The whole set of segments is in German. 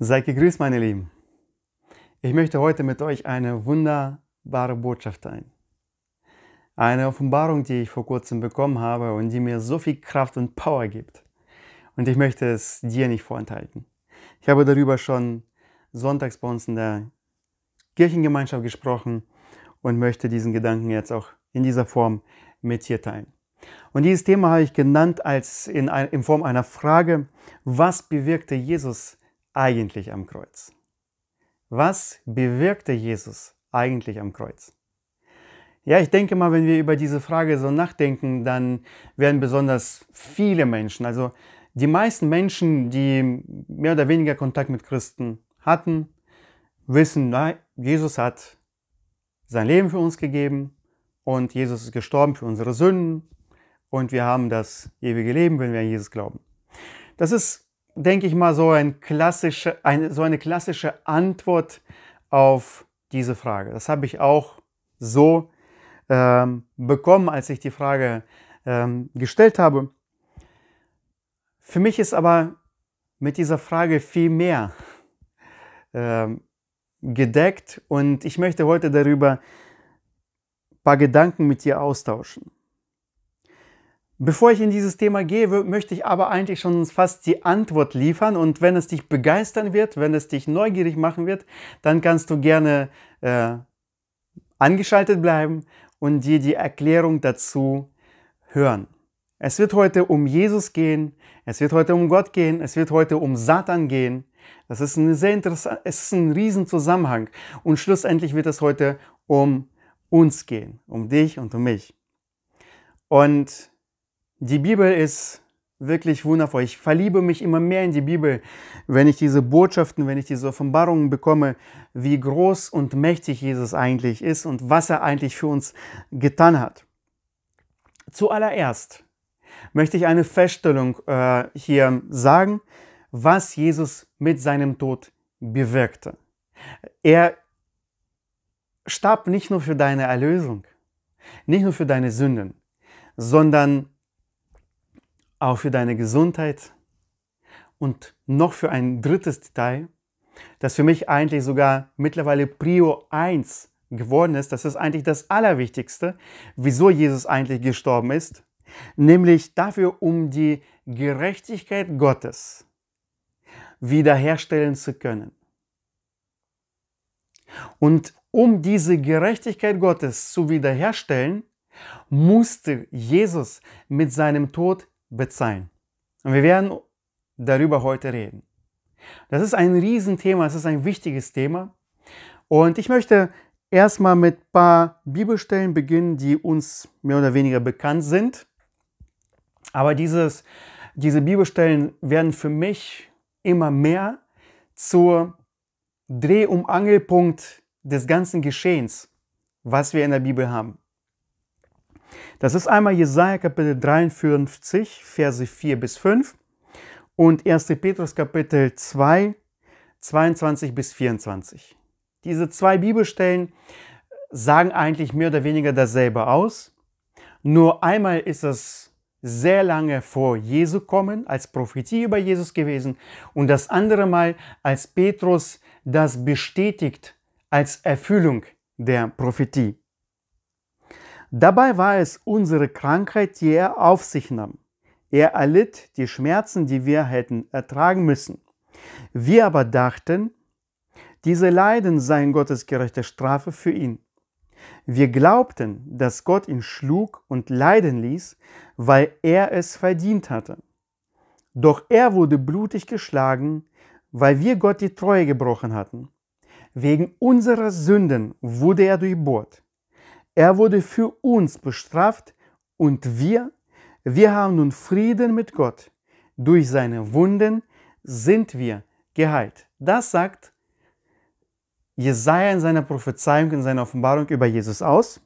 Seid gegrüßt, meine Lieben. Ich möchte heute mit euch eine wunderbare Botschaft ein. Eine Offenbarung, die ich vor kurzem bekommen habe und die mir so viel Kraft und Power gibt. Und ich möchte es dir nicht vorenthalten. Ich habe darüber schon sonntags bei uns in der Kirchengemeinschaft gesprochen und möchte diesen Gedanken jetzt auch in dieser Form mit dir teilen. Und dieses Thema habe ich genannt als in, ein, in Form einer Frage, was bewirkte Jesus eigentlich am Kreuz? Was bewirkte Jesus eigentlich am Kreuz? Ja, ich denke mal, wenn wir über diese Frage so nachdenken, dann werden besonders viele Menschen, also die meisten Menschen, die mehr oder weniger Kontakt mit Christen hatten, wissen, na, Jesus hat sein Leben für uns gegeben, und Jesus ist gestorben für unsere Sünden. Und wir haben das ewige Leben, wenn wir an Jesus glauben. Das ist, denke ich mal, so, ein klassische, eine, so eine klassische Antwort auf diese Frage. Das habe ich auch so ähm, bekommen, als ich die Frage ähm, gestellt habe. Für mich ist aber mit dieser Frage viel mehr ähm, gedeckt und ich möchte heute darüber sprechen paar Gedanken mit dir austauschen. Bevor ich in dieses Thema gehe, möchte ich aber eigentlich schon fast die Antwort liefern und wenn es dich begeistern wird, wenn es dich neugierig machen wird, dann kannst du gerne äh, angeschaltet bleiben und dir die Erklärung dazu hören. Es wird heute um Jesus gehen, es wird heute um Gott gehen, es wird heute um Satan gehen. Das ist ein sehr interessant, es ist ein Riesenzusammenhang und schlussendlich wird es heute um uns gehen, um dich und um mich. Und die Bibel ist wirklich wundervoll. Ich verliebe mich immer mehr in die Bibel, wenn ich diese Botschaften, wenn ich diese Offenbarungen bekomme, wie groß und mächtig Jesus eigentlich ist und was er eigentlich für uns getan hat. Zuallererst möchte ich eine Feststellung äh, hier sagen, was Jesus mit seinem Tod bewirkte. Er starb nicht nur für deine Erlösung, nicht nur für deine Sünden, sondern auch für deine Gesundheit und noch für ein drittes Detail, das für mich eigentlich sogar mittlerweile Prio 1 geworden ist. Das ist eigentlich das Allerwichtigste, wieso Jesus eigentlich gestorben ist, nämlich dafür, um die Gerechtigkeit Gottes wiederherstellen zu können. Und um diese Gerechtigkeit Gottes zu wiederherstellen, musste Jesus mit seinem Tod bezahlen. Und wir werden darüber heute reden. Das ist ein Riesenthema, es ist ein wichtiges Thema. Und ich möchte erstmal mit ein paar Bibelstellen beginnen, die uns mehr oder weniger bekannt sind. Aber dieses, diese Bibelstellen werden für mich immer mehr zur Dreh- um Angelpunkt des ganzen Geschehens, was wir in der Bibel haben. Das ist einmal Jesaja Kapitel 53, Verse 4 bis 5 und 1. Petrus Kapitel 2, 22 bis 24. Diese zwei Bibelstellen sagen eigentlich mehr oder weniger dasselbe aus. Nur einmal ist es sehr lange vor Jesu kommen, als Prophetie über Jesus gewesen und das andere Mal, als Petrus das bestätigt, als Erfüllung der Prophetie. Dabei war es unsere Krankheit, die er auf sich nahm. Er erlitt die Schmerzen, die wir hätten ertragen müssen. Wir aber dachten, diese Leiden seien Gottes gerechte Strafe für ihn. Wir glaubten, dass Gott ihn schlug und leiden ließ, weil er es verdient hatte. Doch er wurde blutig geschlagen, weil wir Gott die Treue gebrochen hatten. Wegen unserer Sünden wurde er durchbohrt. Er wurde für uns bestraft und wir, wir haben nun Frieden mit Gott. Durch seine Wunden sind wir geheilt. Das sagt Jesaja in seiner Prophezeiung, in seiner Offenbarung über Jesus aus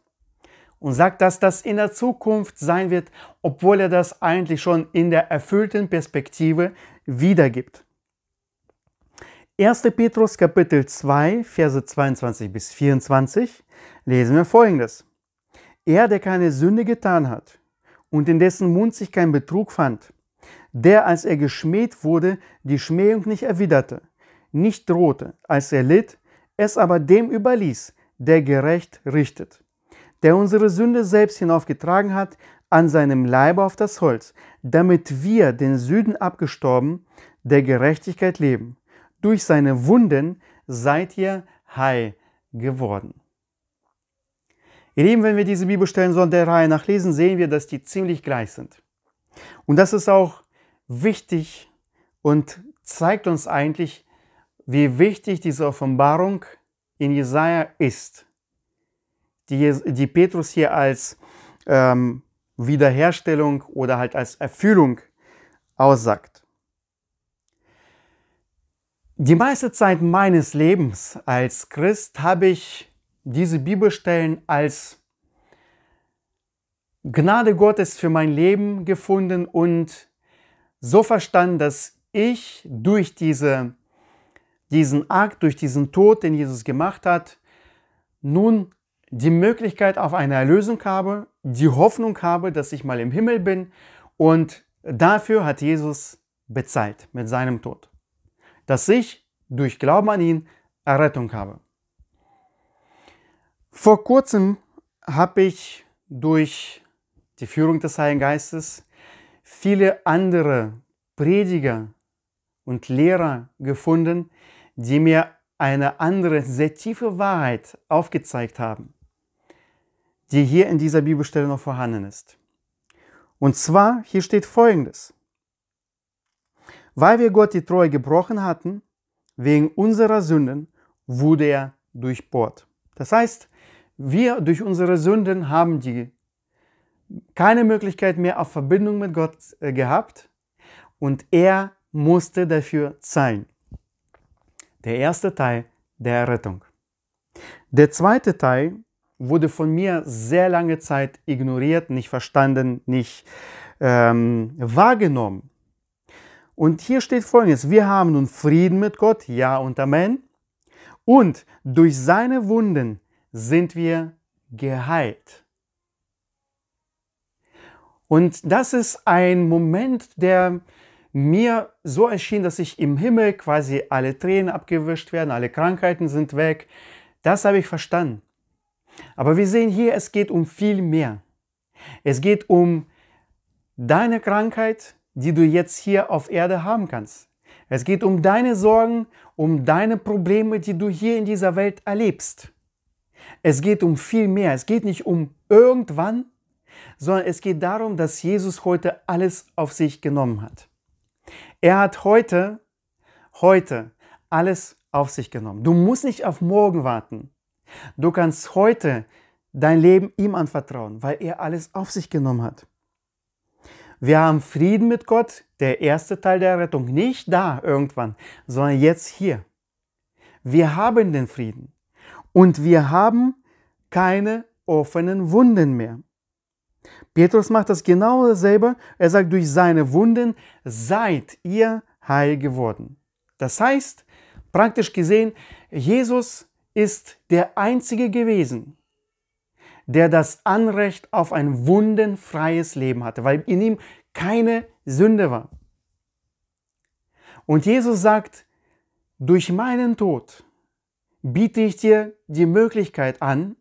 und sagt, dass das in der Zukunft sein wird, obwohl er das eigentlich schon in der erfüllten Perspektive wiedergibt. 1. Petrus Kapitel 2, Verse 22 bis 24 lesen wir folgendes. Er, der keine Sünde getan hat und in dessen Mund sich kein Betrug fand, der, als er geschmäht wurde, die Schmähung nicht erwiderte, nicht drohte, als er litt, es aber dem überließ, der gerecht richtet, der unsere Sünde selbst hinaufgetragen hat, an seinem Leibe auf das Holz, damit wir, den Süden abgestorben, der Gerechtigkeit leben durch seine Wunden seid ihr heil geworden. Ihr Lieben, wenn wir diese Bibelstellen so an der Reihe nachlesen, sehen wir, dass die ziemlich gleich sind. Und das ist auch wichtig und zeigt uns eigentlich, wie wichtig diese Offenbarung in Jesaja ist, die, die Petrus hier als ähm, Wiederherstellung oder halt als Erfüllung aussagt. Die meiste Zeit meines Lebens als Christ habe ich diese Bibelstellen als Gnade Gottes für mein Leben gefunden und so verstanden, dass ich durch diese, diesen Akt, durch diesen Tod, den Jesus gemacht hat, nun die Möglichkeit auf eine Erlösung habe, die Hoffnung habe, dass ich mal im Himmel bin und dafür hat Jesus bezahlt mit seinem Tod dass ich durch Glauben an ihn Errettung habe. Vor kurzem habe ich durch die Führung des Heiligen Geistes viele andere Prediger und Lehrer gefunden, die mir eine andere, sehr tiefe Wahrheit aufgezeigt haben, die hier in dieser Bibelstelle noch vorhanden ist. Und zwar, hier steht Folgendes. Weil wir Gott die Treue gebrochen hatten, wegen unserer Sünden, wurde er durchbohrt. Das heißt, wir durch unsere Sünden haben die keine Möglichkeit mehr auf Verbindung mit Gott äh, gehabt und er musste dafür zahlen. Der erste Teil der Rettung. Der zweite Teil wurde von mir sehr lange Zeit ignoriert, nicht verstanden, nicht ähm, wahrgenommen. Und hier steht folgendes, wir haben nun Frieden mit Gott, ja und Amen. Und durch seine Wunden sind wir geheilt. Und das ist ein Moment, der mir so erschien, dass ich im Himmel quasi alle Tränen abgewischt werden, alle Krankheiten sind weg. Das habe ich verstanden. Aber wir sehen hier, es geht um viel mehr. Es geht um deine Krankheit, die du jetzt hier auf Erde haben kannst. Es geht um deine Sorgen, um deine Probleme, die du hier in dieser Welt erlebst. Es geht um viel mehr. Es geht nicht um irgendwann, sondern es geht darum, dass Jesus heute alles auf sich genommen hat. Er hat heute, heute alles auf sich genommen. Du musst nicht auf morgen warten. Du kannst heute dein Leben ihm anvertrauen, weil er alles auf sich genommen hat. Wir haben Frieden mit Gott, der erste Teil der Rettung, nicht da irgendwann, sondern jetzt hier. Wir haben den Frieden und wir haben keine offenen Wunden mehr. Petrus macht das genau dasselbe. Er sagt, durch seine Wunden seid ihr heil geworden. Das heißt, praktisch gesehen, Jesus ist der Einzige gewesen, der das Anrecht auf ein wundenfreies Leben hatte, weil in ihm keine Sünde war. Und Jesus sagt, durch meinen Tod biete ich dir die Möglichkeit an,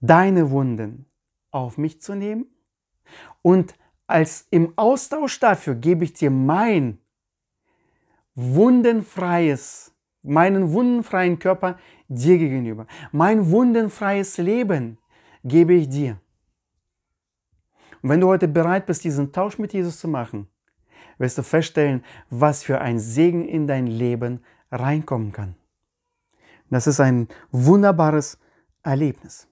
deine Wunden auf mich zu nehmen und als im Austausch dafür gebe ich dir mein wundenfreies, meinen wundenfreien Körper dir gegenüber. Mein wundenfreies Leben gebe ich dir. Und wenn du heute bereit bist, diesen Tausch mit Jesus zu machen, wirst du feststellen, was für ein Segen in dein Leben reinkommen kann. Das ist ein wunderbares Erlebnis.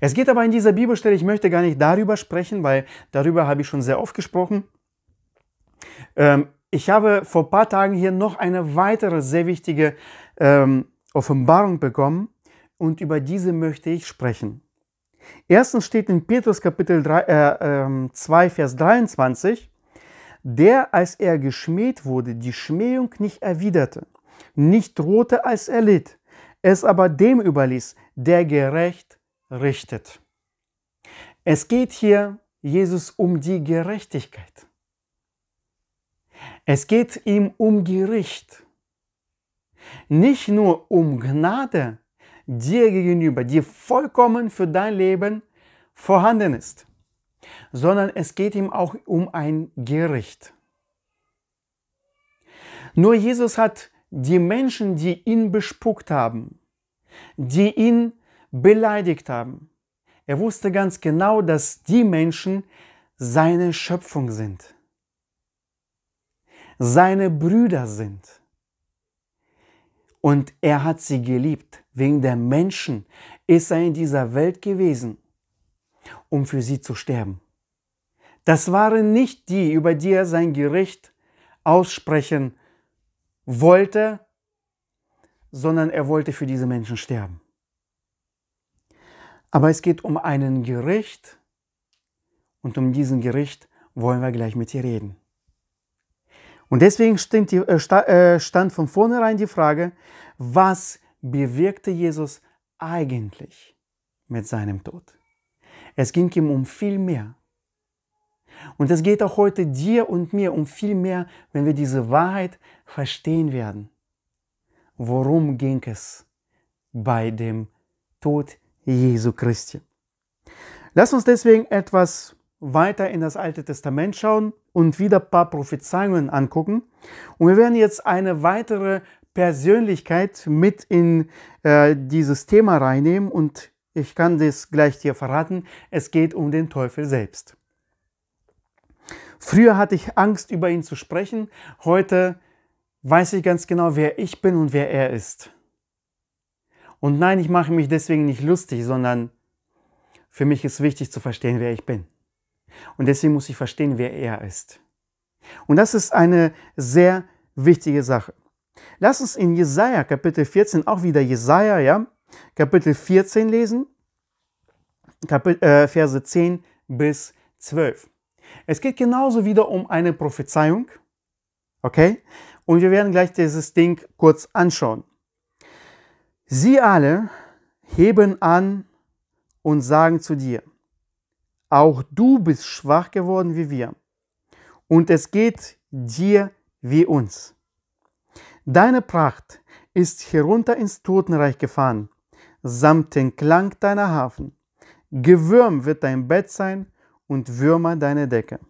Es geht aber in dieser Bibelstelle, ich möchte gar nicht darüber sprechen, weil darüber habe ich schon sehr oft gesprochen. Ähm, ich habe vor ein paar Tagen hier noch eine weitere sehr wichtige ähm, Offenbarung bekommen und über diese möchte ich sprechen. Erstens steht in Petrus Kapitel 3, äh, äh, 2, Vers 23, der, als er geschmäht wurde, die Schmähung nicht erwiderte, nicht drohte, als er litt, es aber dem überließ, der gerecht richtet. Es geht hier Jesus um die Gerechtigkeit. Es geht ihm um Gericht. Nicht nur um Gnade, dir gegenüber, die vollkommen für dein Leben vorhanden ist, sondern es geht ihm auch um ein Gericht. Nur Jesus hat die Menschen, die ihn bespuckt haben, die ihn beleidigt haben, er wusste ganz genau, dass die Menschen seine Schöpfung sind, seine Brüder sind. Und er hat sie geliebt, wegen der Menschen ist er in dieser Welt gewesen, um für sie zu sterben. Das waren nicht die, über die er sein Gericht aussprechen wollte, sondern er wollte für diese Menschen sterben. Aber es geht um einen Gericht und um diesen Gericht wollen wir gleich mit dir reden. Und deswegen äh, äh, stand von vornherein die Frage, was bewirkte Jesus eigentlich mit seinem Tod? Es ging ihm um viel mehr. Und es geht auch heute dir und mir um viel mehr, wenn wir diese Wahrheit verstehen werden. Worum ging es bei dem Tod Jesu Christi? Lass uns deswegen etwas weiter in das Alte Testament schauen und wieder ein paar Prophezeiungen angucken. Und wir werden jetzt eine weitere Persönlichkeit mit in äh, dieses Thema reinnehmen und ich kann das gleich dir verraten, es geht um den Teufel selbst. Früher hatte ich Angst, über ihn zu sprechen, heute weiß ich ganz genau, wer ich bin und wer er ist. Und nein, ich mache mich deswegen nicht lustig, sondern für mich ist wichtig zu verstehen, wer ich bin. Und deswegen muss ich verstehen, wer er ist. Und das ist eine sehr wichtige Sache. Lass uns in Jesaja Kapitel 14 auch wieder Jesaja, ja, Kapitel 14 lesen, Kapit äh, Verse 10 bis 12. Es geht genauso wieder um eine Prophezeiung, okay? Und wir werden gleich dieses Ding kurz anschauen. Sie alle heben an und sagen zu dir, auch du bist schwach geworden wie wir, und es geht dir wie uns. Deine Pracht ist herunter ins Totenreich gefahren, samt den Klang deiner Hafen. Gewürm wird dein Bett sein und Würmer deine Decke.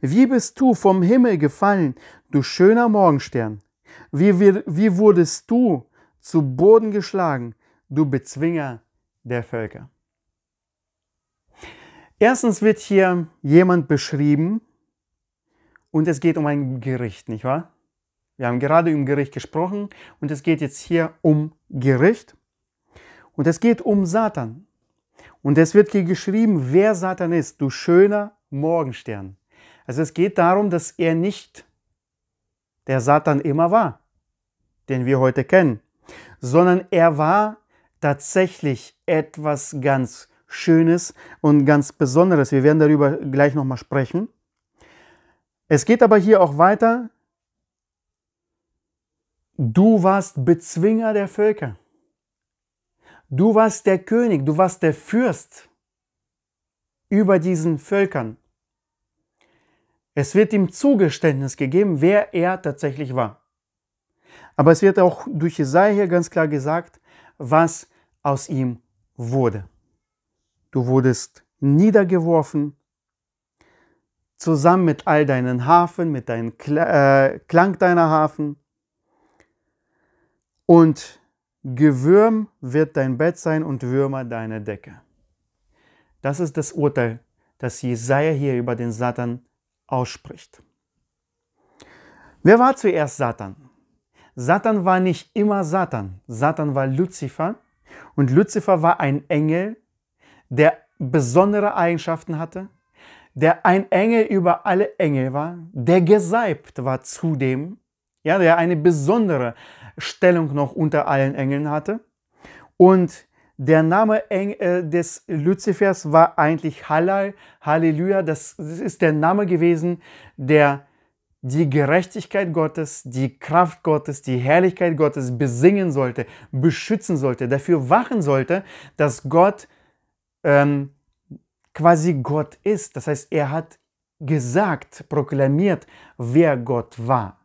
Wie bist du vom Himmel gefallen, du schöner Morgenstern? Wie, wie, wie wurdest du zu Boden geschlagen, du Bezwinger der Völker? Erstens wird hier jemand beschrieben und es geht um ein Gericht, nicht wahr? Wir haben gerade um Gericht gesprochen und es geht jetzt hier um Gericht und es geht um Satan. Und es wird hier geschrieben, wer Satan ist, du schöner Morgenstern. Also es geht darum, dass er nicht der Satan immer war, den wir heute kennen, sondern er war tatsächlich etwas ganz Schönes und ganz Besonderes. Wir werden darüber gleich nochmal sprechen. Es geht aber hier auch weiter. Du warst Bezwinger der Völker. Du warst der König, du warst der Fürst über diesen Völkern. Es wird ihm Zugeständnis gegeben, wer er tatsächlich war. Aber es wird auch durch Jesaja hier ganz klar gesagt, was aus ihm wurde. Du wurdest niedergeworfen, zusammen mit all deinen Hafen, mit deinem Kl äh, Klang deiner Hafen, und Gewürm wird dein Bett sein und Würmer deine Decke. Das ist das Urteil, das Jesaja hier über den Satan ausspricht. Wer war zuerst Satan? Satan war nicht immer Satan. Satan war Luzifer und Luzifer war ein Engel, der besondere Eigenschaften hatte, der ein Engel über alle Engel war, der gesalbt war zudem, ja, der eine besondere Stellung noch unter allen Engeln hatte. Und der Name äh, des Luzifers war eigentlich Halal, Halleluja. Das ist der Name gewesen, der die Gerechtigkeit Gottes, die Kraft Gottes, die Herrlichkeit Gottes besingen sollte, beschützen sollte, dafür wachen sollte, dass Gott ähm, quasi Gott ist. Das heißt, er hat gesagt, proklamiert, wer Gott war.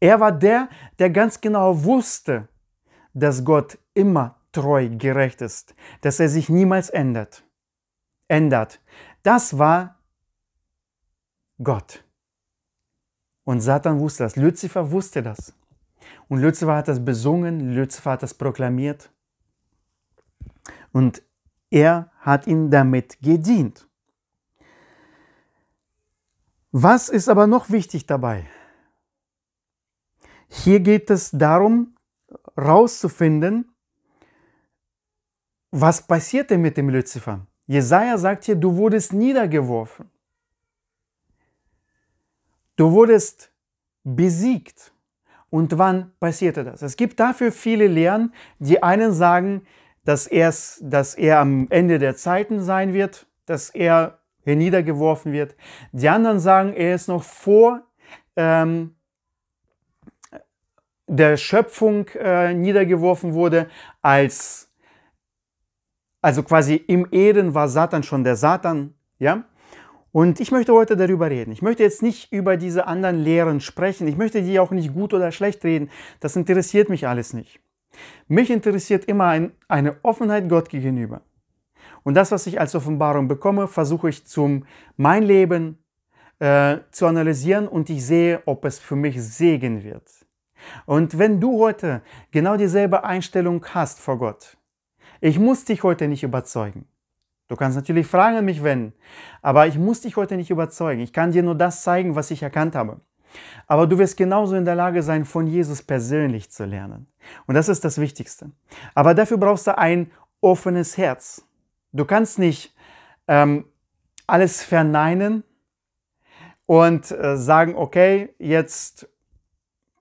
Er war der, der ganz genau wusste, dass Gott immer treu gerecht ist, dass er sich niemals ändert. Ändert. Das war Gott. Und Satan wusste das, Luzifer wusste das. Und Luzifer hat das besungen, Luzifer hat das proklamiert. Und er hat ihn damit gedient. Was ist aber noch wichtig dabei? Hier geht es darum, rauszufinden, was passierte mit dem Luzifer. Jesaja sagt hier, du wurdest niedergeworfen. Du wurdest besiegt. Und wann passierte das? Es gibt dafür viele Lehren. Die einen sagen, dass, er's, dass er am Ende der Zeiten sein wird, dass er niedergeworfen wird. Die anderen sagen, er ist noch vor ähm, der Schöpfung äh, niedergeworfen wurde, als also quasi im Eden war Satan schon der Satan, ja? Und ich möchte heute darüber reden. Ich möchte jetzt nicht über diese anderen Lehren sprechen. Ich möchte die auch nicht gut oder schlecht reden. Das interessiert mich alles nicht. Mich interessiert immer ein, eine Offenheit Gott gegenüber. Und das, was ich als Offenbarung bekomme, versuche ich zum mein Leben äh, zu analysieren und ich sehe, ob es für mich Segen wird und wenn du heute genau dieselbe Einstellung hast vor Gott, ich muss dich heute nicht überzeugen. Du kannst natürlich Fragen an mich wenden, aber ich muss dich heute nicht überzeugen. Ich kann dir nur das zeigen, was ich erkannt habe. Aber du wirst genauso in der Lage sein, von Jesus persönlich zu lernen. Und das ist das Wichtigste. Aber dafür brauchst du ein offenes Herz. Du kannst nicht ähm, alles verneinen und äh, sagen, okay, jetzt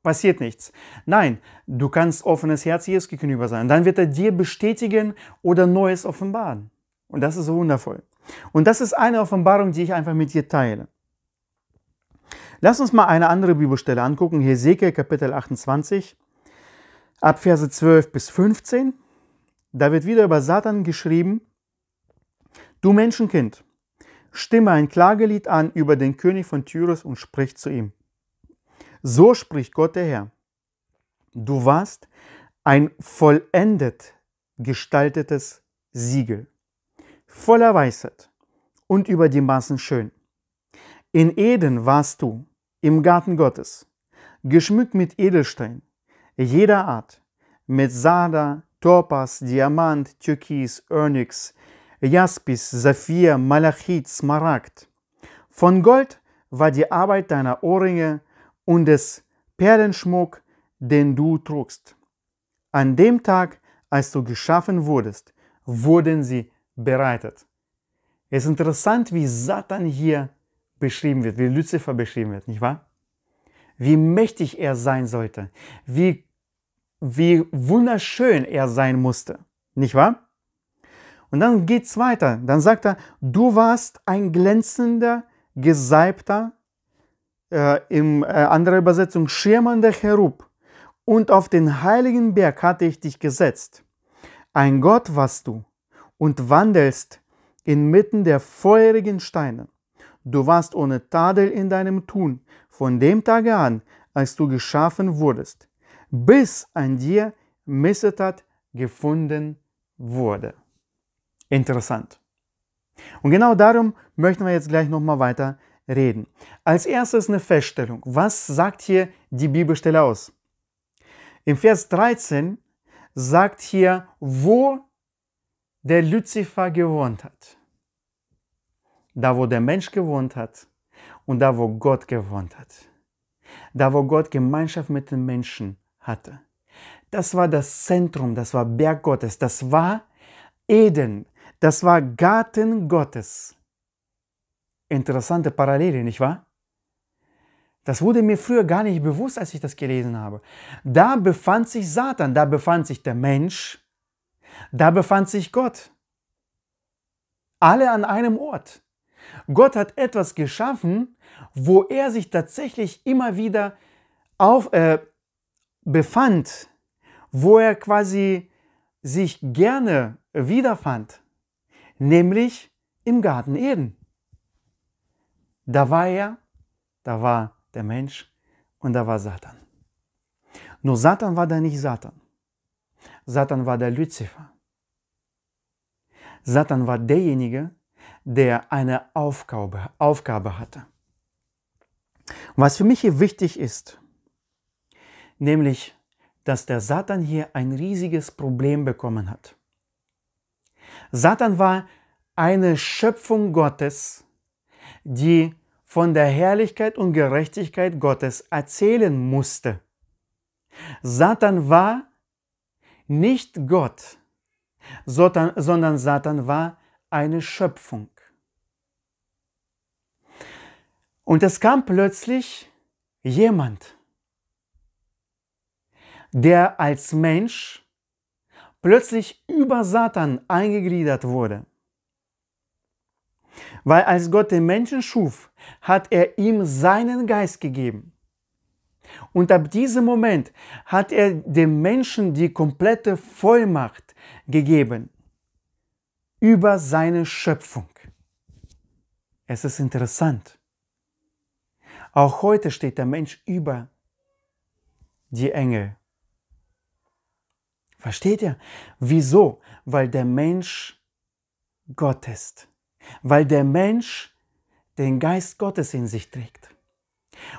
passiert nichts. Nein, du kannst offenes Herz Jesus gegenüber sein. Dann wird er dir bestätigen oder Neues offenbaren. Und das ist so wundervoll. Und das ist eine Offenbarung, die ich einfach mit dir teile. Lass uns mal eine andere Bibelstelle angucken. Hesekiel Kapitel 28, ab Verse 12 bis 15. Da wird wieder über Satan geschrieben, du Menschenkind, stimme ein Klagelied an über den König von Tyrus und sprich zu ihm. So spricht Gott der Herr. Du warst ein vollendet gestaltetes Siegel, voller Weisheit und über die Maßen schön. In Eden warst du, im Garten Gottes, geschmückt mit Edelstein jeder Art, mit Sada, Topas, Diamant, Türkis, Onyx, Jaspis, Saphir, Malachit, Smaragd. Von Gold war die Arbeit deiner Ohrringe, und des Perlenschmuck, den du trugst. An dem Tag, als du geschaffen wurdest, wurden sie bereitet. Es ist interessant, wie Satan hier beschrieben wird, wie Luzifer beschrieben wird, nicht wahr? Wie mächtig er sein sollte, wie, wie wunderschön er sein musste, nicht wahr? Und dann geht's weiter. Dann sagt er, du warst ein glänzender, gesalbter äh, in äh, anderer Übersetzung schirmender Cherub, und auf den heiligen Berg hatte ich dich gesetzt. Ein Gott warst du und wandelst inmitten der feurigen Steine. Du warst ohne Tadel in deinem Tun von dem Tage an, als du geschaffen wurdest, bis an dir Missetat gefunden wurde. Interessant. Und genau darum möchten wir jetzt gleich nochmal weiter reden. Als erstes eine Feststellung. Was sagt hier die Bibelstelle aus? Im Vers 13 sagt hier, wo der Luzifer gewohnt hat. Da, wo der Mensch gewohnt hat und da, wo Gott gewohnt hat. Da, wo Gott Gemeinschaft mit den Menschen hatte. Das war das Zentrum, das war Berg Gottes, das war Eden, das war Garten Gottes. Interessante Parallele, nicht wahr? Das wurde mir früher gar nicht bewusst, als ich das gelesen habe. Da befand sich Satan, da befand sich der Mensch, da befand sich Gott. Alle an einem Ort. Gott hat etwas geschaffen, wo er sich tatsächlich immer wieder auf, äh, befand, wo er quasi sich gerne wiederfand, nämlich im Garten Eden. Da war er, da war der Mensch und da war Satan. Nur Satan war da nicht Satan. Satan war der Luzifer. Satan war derjenige, der eine Aufgabe, Aufgabe hatte. Was für mich hier wichtig ist, nämlich, dass der Satan hier ein riesiges Problem bekommen hat. Satan war eine Schöpfung Gottes, die von der Herrlichkeit und Gerechtigkeit Gottes erzählen musste. Satan war nicht Gott, sondern Satan war eine Schöpfung. Und es kam plötzlich jemand, der als Mensch plötzlich über Satan eingegliedert wurde. Weil als Gott den Menschen schuf, hat er ihm seinen Geist gegeben. Und ab diesem Moment hat er dem Menschen die komplette Vollmacht gegeben über seine Schöpfung. Es ist interessant. Auch heute steht der Mensch über die Engel. Versteht ihr? Wieso? Weil der Mensch Gott ist weil der Mensch den Geist Gottes in sich trägt.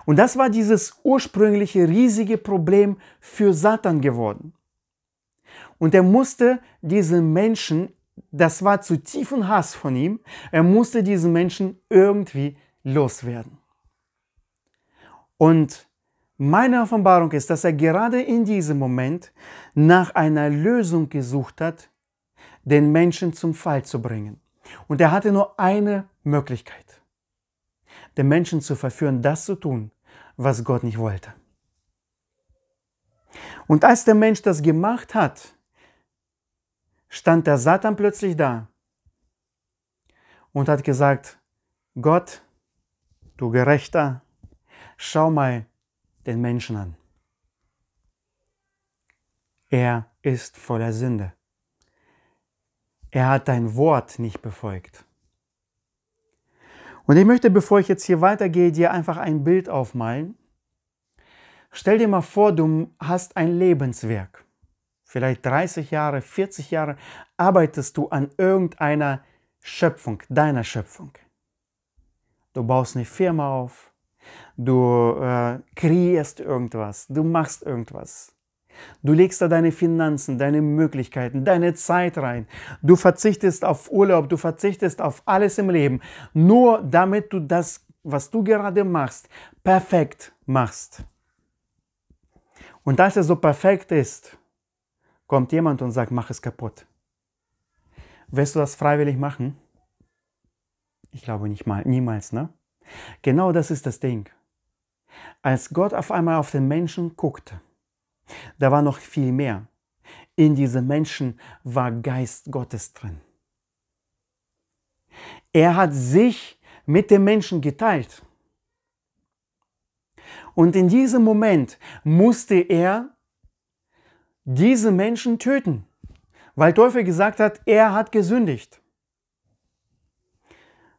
Und das war dieses ursprüngliche riesige Problem für Satan geworden. Und er musste diesen Menschen, das war zu tiefen Hass von ihm, er musste diesen Menschen irgendwie loswerden. Und meine Offenbarung ist, dass er gerade in diesem Moment nach einer Lösung gesucht hat, den Menschen zum Fall zu bringen. Und er hatte nur eine Möglichkeit, den Menschen zu verführen, das zu tun, was Gott nicht wollte. Und als der Mensch das gemacht hat, stand der Satan plötzlich da und hat gesagt, Gott, du Gerechter, schau mal den Menschen an. Er ist voller Sünde. Er hat dein Wort nicht befolgt. Und ich möchte, bevor ich jetzt hier weitergehe, dir einfach ein Bild aufmalen. Stell dir mal vor, du hast ein Lebenswerk. Vielleicht 30 Jahre, 40 Jahre arbeitest du an irgendeiner Schöpfung, deiner Schöpfung. Du baust eine Firma auf, du äh, kreierst irgendwas, du machst irgendwas. Du legst da deine Finanzen, deine Möglichkeiten, deine Zeit rein. Du verzichtest auf Urlaub, du verzichtest auf alles im Leben, nur damit du das, was du gerade machst, perfekt machst. Und als es so perfekt ist, kommt jemand und sagt, mach es kaputt. Wirst du das freiwillig machen? Ich glaube nicht mal, niemals, ne? Genau das ist das Ding. Als Gott auf einmal auf den Menschen guckte, da war noch viel mehr. In diesen Menschen war Geist Gottes drin. Er hat sich mit dem Menschen geteilt. Und in diesem Moment musste er diese Menschen töten, weil Teufel gesagt hat, er hat gesündigt.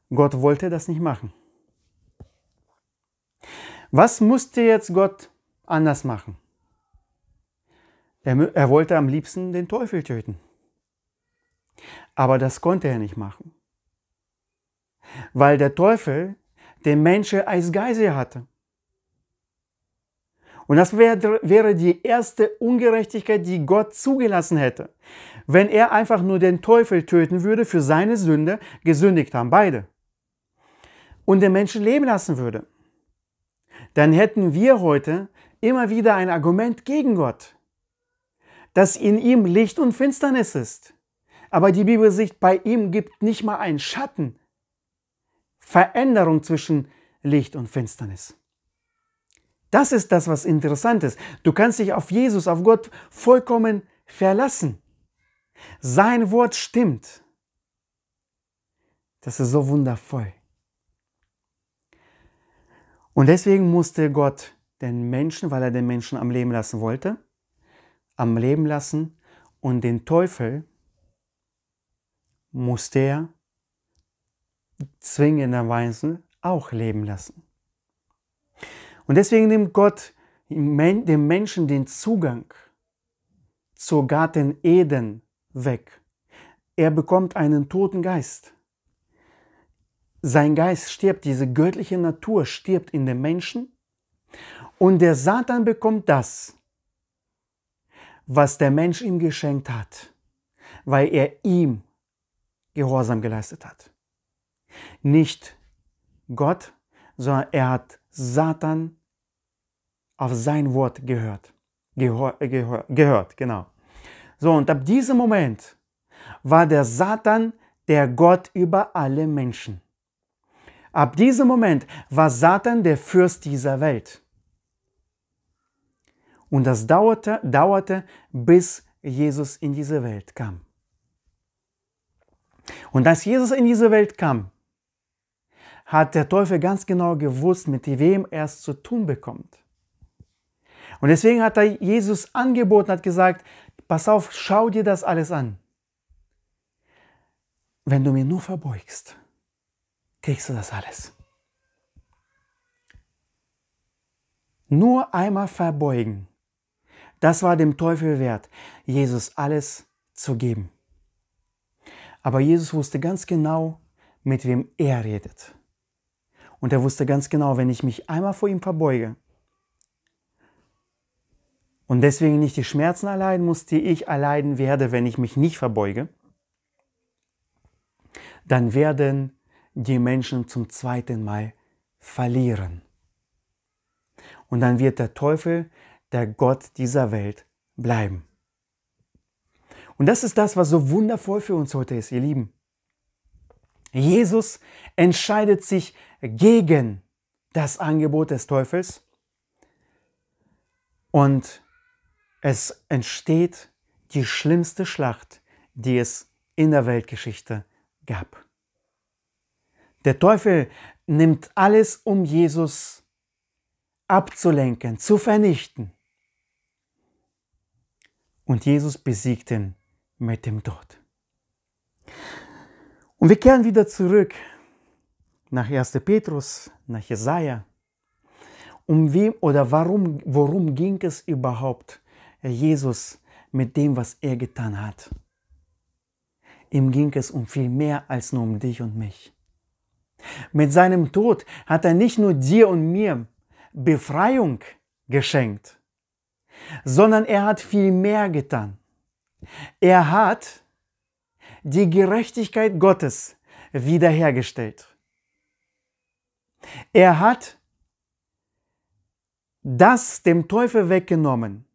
Gott wollte das nicht machen. Was musste jetzt Gott anders machen? Er, er wollte am liebsten den Teufel töten. Aber das konnte er nicht machen, weil der Teufel den Menschen als Geisel hatte. Und das wär, wäre die erste Ungerechtigkeit, die Gott zugelassen hätte, wenn er einfach nur den Teufel töten würde für seine Sünde, gesündigt haben beide, und den Menschen leben lassen würde. Dann hätten wir heute immer wieder ein Argument gegen Gott dass in ihm Licht und Finsternis ist. Aber die Bibel sagt, bei ihm gibt nicht mal einen Schatten Veränderung zwischen Licht und Finsternis. Das ist das, was interessant ist. Du kannst dich auf Jesus, auf Gott vollkommen verlassen. Sein Wort stimmt. Das ist so wundervoll. Und deswegen musste Gott den Menschen, weil er den Menschen am Leben lassen wollte, am Leben lassen und den Teufel muss der zwingenderweise auch leben lassen. Und deswegen nimmt Gott dem Menschen den Zugang zur Garten Eden weg. Er bekommt einen toten Geist. Sein Geist stirbt, diese göttliche Natur stirbt in dem Menschen und der Satan bekommt das, was der Mensch ihm geschenkt hat, weil er ihm Gehorsam geleistet hat. Nicht Gott, sondern er hat Satan auf sein Wort gehört. Gehör, gehör, gehört, genau. So, und ab diesem Moment war der Satan der Gott über alle Menschen. Ab diesem Moment war Satan der Fürst dieser Welt. Und das dauerte, dauerte, bis Jesus in diese Welt kam. Und als Jesus in diese Welt kam, hat der Teufel ganz genau gewusst, mit wem er es zu tun bekommt. Und deswegen hat er Jesus angeboten, hat gesagt, pass auf, schau dir das alles an. Wenn du mir nur verbeugst, kriegst du das alles. Nur einmal verbeugen das war dem Teufel wert, Jesus alles zu geben. Aber Jesus wusste ganz genau, mit wem er redet. Und er wusste ganz genau, wenn ich mich einmal vor ihm verbeuge und deswegen nicht die Schmerzen erleiden muss, die ich erleiden werde, wenn ich mich nicht verbeuge, dann werden die Menschen zum zweiten Mal verlieren. Und dann wird der Teufel der Gott dieser Welt bleiben. Und das ist das, was so wundervoll für uns heute ist, ihr Lieben. Jesus entscheidet sich gegen das Angebot des Teufels und es entsteht die schlimmste Schlacht, die es in der Weltgeschichte gab. Der Teufel nimmt alles, um Jesus abzulenken, zu vernichten. Und Jesus besiegt ihn mit dem Tod. Und wir kehren wieder zurück nach 1. Petrus, nach Jesaja. Um wem oder warum, worum ging es überhaupt äh, Jesus mit dem, was er getan hat? Ihm ging es um viel mehr als nur um dich und mich. Mit seinem Tod hat er nicht nur dir und mir Befreiung geschenkt, sondern er hat viel mehr getan. Er hat die Gerechtigkeit Gottes wiederhergestellt. Er hat das dem Teufel weggenommen,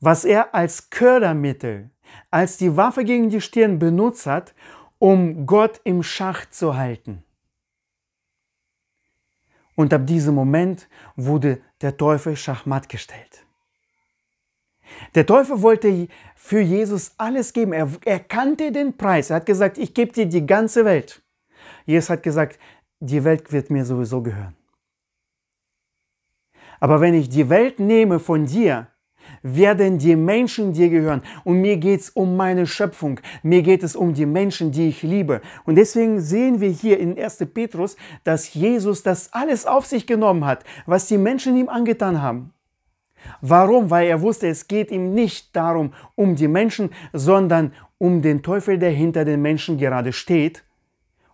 was er als Ködermittel, als die Waffe gegen die Stirn benutzt hat, um Gott im Schach zu halten. Und ab diesem Moment wurde der Teufel schachmatt gestellt. Der Teufel wollte für Jesus alles geben. Er, er kannte den Preis. Er hat gesagt, ich gebe dir die ganze Welt. Jesus hat gesagt, die Welt wird mir sowieso gehören. Aber wenn ich die Welt nehme von dir, werden die Menschen dir gehören. Und mir geht es um meine Schöpfung. Mir geht es um die Menschen, die ich liebe. Und deswegen sehen wir hier in 1. Petrus, dass Jesus das alles auf sich genommen hat, was die Menschen ihm angetan haben. Warum? Weil er wusste, es geht ihm nicht darum, um die Menschen, sondern um den Teufel, der hinter den Menschen gerade steht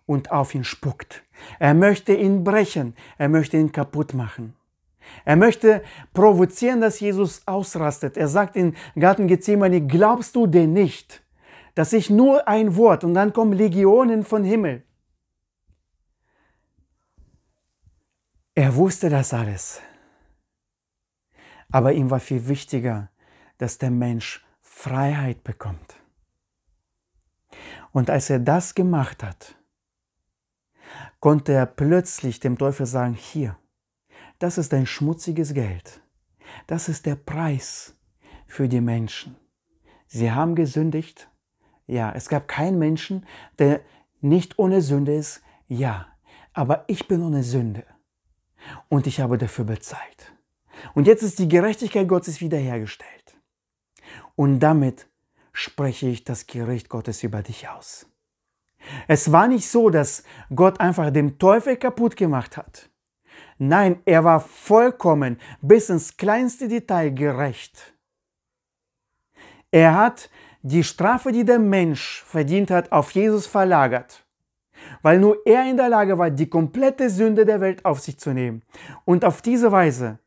und auf ihn spuckt. Er möchte ihn brechen, er möchte ihn kaputt machen. Er möchte provozieren, dass Jesus ausrastet. Er sagt in Garten Gethsemane, glaubst du denn nicht, dass ich nur ein Wort und dann kommen Legionen von Himmel. Er wusste das alles. Aber ihm war viel wichtiger, dass der Mensch Freiheit bekommt. Und als er das gemacht hat, konnte er plötzlich dem Teufel sagen, hier, das ist ein schmutziges Geld. Das ist der Preis für die Menschen. Sie haben gesündigt. Ja, es gab keinen Menschen, der nicht ohne Sünde ist. Ja, aber ich bin ohne Sünde. Und ich habe dafür bezahlt. Und jetzt ist die Gerechtigkeit Gottes wiederhergestellt. Und damit spreche ich das Gericht Gottes über dich aus. Es war nicht so, dass Gott einfach den Teufel kaputt gemacht hat. Nein, er war vollkommen bis ins kleinste Detail gerecht. Er hat die Strafe, die der Mensch verdient hat, auf Jesus verlagert, weil nur er in der Lage war, die komplette Sünde der Welt auf sich zu nehmen. Und auf diese Weise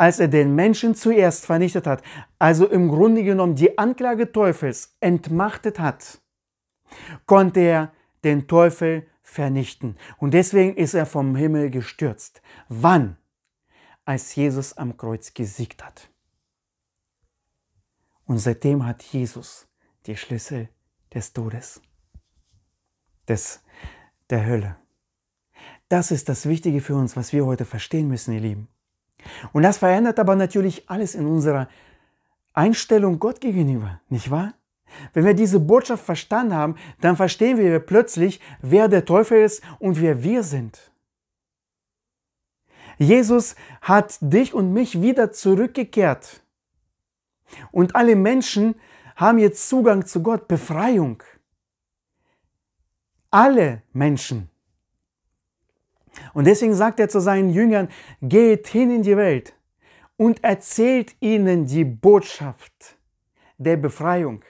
als er den Menschen zuerst vernichtet hat, also im Grunde genommen die Anklage Teufels entmachtet hat, konnte er den Teufel vernichten. Und deswegen ist er vom Himmel gestürzt. Wann? Als Jesus am Kreuz gesiegt hat. Und seitdem hat Jesus die Schlüssel des Todes, des, der Hölle. Das ist das Wichtige für uns, was wir heute verstehen müssen, ihr Lieben. Und das verändert aber natürlich alles in unserer Einstellung Gott gegenüber, nicht wahr? Wenn wir diese Botschaft verstanden haben, dann verstehen wir plötzlich, wer der Teufel ist und wer wir sind. Jesus hat dich und mich wieder zurückgekehrt. Und alle Menschen haben jetzt Zugang zu Gott, Befreiung. Alle Menschen. Und deswegen sagt er zu seinen Jüngern, geht hin in die Welt und erzählt ihnen die Botschaft der Befreiung.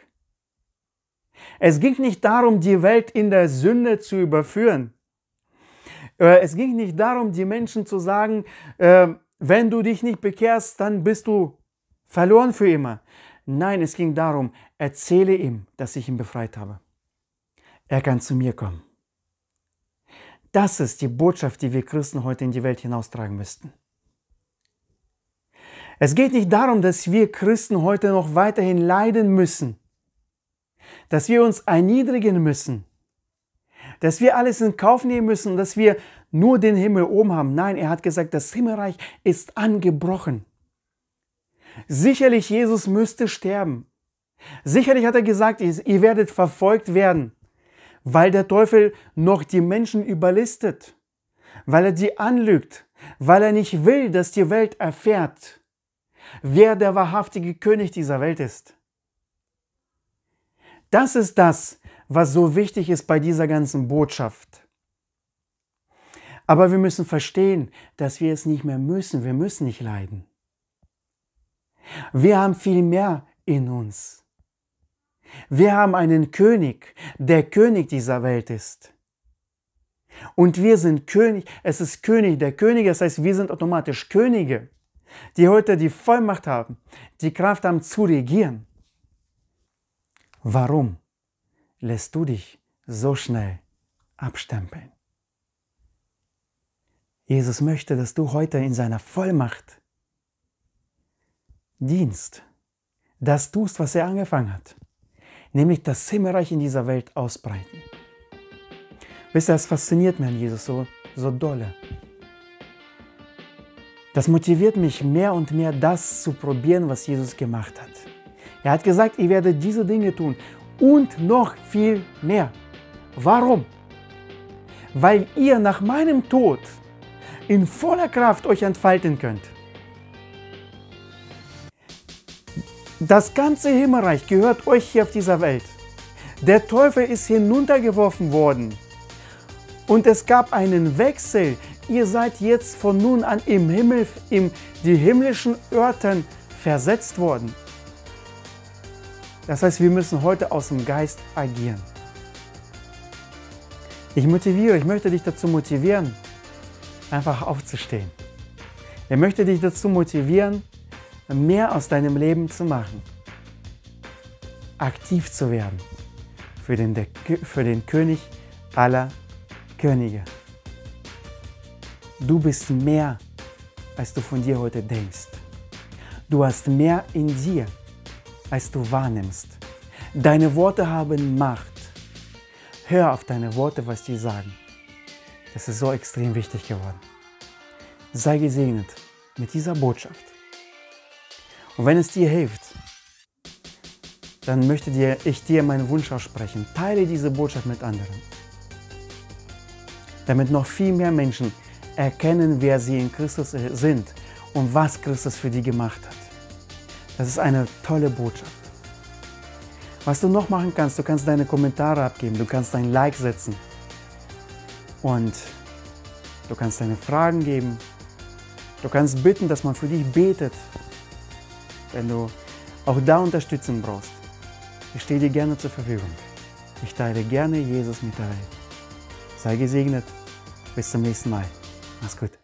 Es ging nicht darum, die Welt in der Sünde zu überführen. Äh, es ging nicht darum, die Menschen zu sagen, äh, wenn du dich nicht bekehrst, dann bist du verloren für immer. Nein, es ging darum, erzähle ihm, dass ich ihn befreit habe. Er kann zu mir kommen. Das ist die Botschaft, die wir Christen heute in die Welt hinaustragen müssten. Es geht nicht darum, dass wir Christen heute noch weiterhin leiden müssen, dass wir uns erniedrigen müssen, dass wir alles in Kauf nehmen müssen, dass wir nur den Himmel oben haben. Nein, er hat gesagt, das Himmelreich ist angebrochen. Sicherlich Jesus müsste sterben. Sicherlich hat er gesagt, ihr werdet verfolgt werden weil der Teufel noch die Menschen überlistet, weil er sie anlügt, weil er nicht will, dass die Welt erfährt, wer der wahrhaftige König dieser Welt ist. Das ist das, was so wichtig ist bei dieser ganzen Botschaft. Aber wir müssen verstehen, dass wir es nicht mehr müssen. Wir müssen nicht leiden. Wir haben viel mehr in uns. Wir haben einen König, der König dieser Welt ist. Und wir sind König, es ist König der Könige, das heißt, wir sind automatisch Könige, die heute die Vollmacht haben, die Kraft haben zu regieren. Warum lässt du dich so schnell abstempeln? Jesus möchte, dass du heute in seiner Vollmacht dienst, das tust, was er angefangen hat nämlich das Himmelreich in dieser Welt ausbreiten. Wisst ihr, das fasziniert mich an Jesus so, so dolle. Das motiviert mich mehr und mehr, das zu probieren, was Jesus gemacht hat. Er hat gesagt, ich werde diese Dinge tun und noch viel mehr. Warum? Weil ihr nach meinem Tod in voller Kraft euch entfalten könnt. Das ganze Himmelreich gehört euch hier auf dieser Welt. Der Teufel ist hinuntergeworfen worden. Und es gab einen Wechsel. Ihr seid jetzt von nun an im Himmel, in die himmlischen Örtern versetzt worden. Das heißt, wir müssen heute aus dem Geist agieren. Ich motiviere, ich möchte dich dazu motivieren, einfach aufzustehen. Ich möchte dich dazu motivieren, mehr aus deinem Leben zu machen, aktiv zu werden für den, der, für den König aller Könige. Du bist mehr, als du von dir heute denkst. Du hast mehr in dir, als du wahrnimmst. Deine Worte haben Macht. Hör auf deine Worte, was die sagen. Das ist so extrem wichtig geworden. Sei gesegnet mit dieser Botschaft. Und wenn es dir hilft, dann möchte dir, ich dir meinen Wunsch aussprechen. Teile diese Botschaft mit anderen, damit noch viel mehr Menschen erkennen, wer sie in Christus äh, sind und was Christus für die gemacht hat. Das ist eine tolle Botschaft. Was du noch machen kannst, du kannst deine Kommentare abgeben, du kannst dein Like setzen und du kannst deine Fragen geben. Du kannst bitten, dass man für dich betet wenn du auch da Unterstützung brauchst, ich stehe dir gerne zur Verfügung. Ich teile gerne Jesus mit der Welt. Sei gesegnet. Bis zum nächsten Mal. Mach's gut.